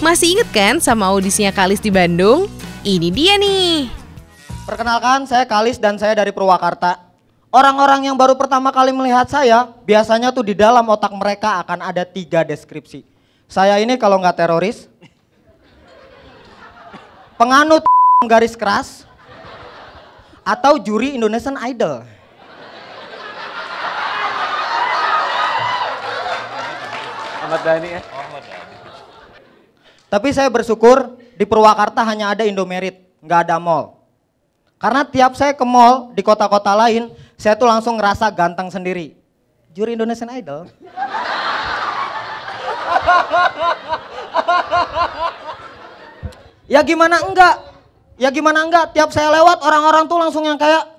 Masih inget kan sama audisinya Kalis di Bandung? Ini dia nih. Perkenalkan, saya Kalis dan saya dari Purwakarta. Orang-orang yang baru pertama kali melihat saya, biasanya tuh di dalam otak mereka akan ada tiga deskripsi. Saya ini kalau nggak teroris, penganut garis keras, atau juri Indonesian Idol. Ahmad Dhani ya? Tapi saya bersyukur di Purwakarta hanya ada Indomerit, nggak ada mall. Karena tiap saya ke mall di kota-kota lain, saya tuh langsung ngerasa ganteng sendiri. Juri Indonesian Idol. ya gimana enggak? Ya gimana enggak? Tiap saya lewat orang-orang tuh langsung yang kayak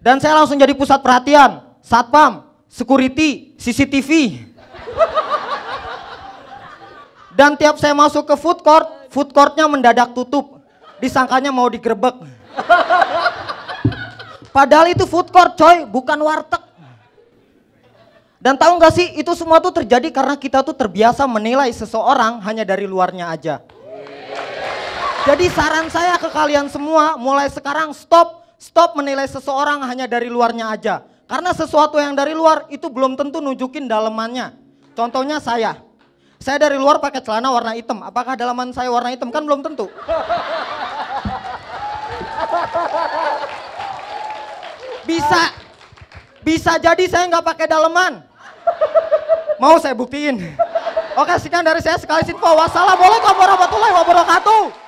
Dan saya langsung jadi pusat perhatian satpam, security, CCTV. Dan tiap saya masuk ke food court, food courtnya mendadak tutup. Disangkanya mau digerebek. Padahal itu food court coy, bukan warteg. Dan tahu gak sih, itu semua tuh terjadi karena kita tuh terbiasa menilai seseorang hanya dari luarnya aja. Jadi saran saya ke kalian semua, mulai sekarang stop, stop menilai seseorang hanya dari luarnya aja. Karena sesuatu yang dari luar itu belum tentu nunjukin dalemannya. Contohnya saya. Saya dari luar pakai celana warna hitam. Apakah dalaman saya warna hitam? Kan belum tentu. Bisa. Bisa jadi saya nggak pakai daleman. Mau saya buktiin. Oke, sekian dari saya sekali info. Wassalamualaikum warahmatullahi wabarakatuh.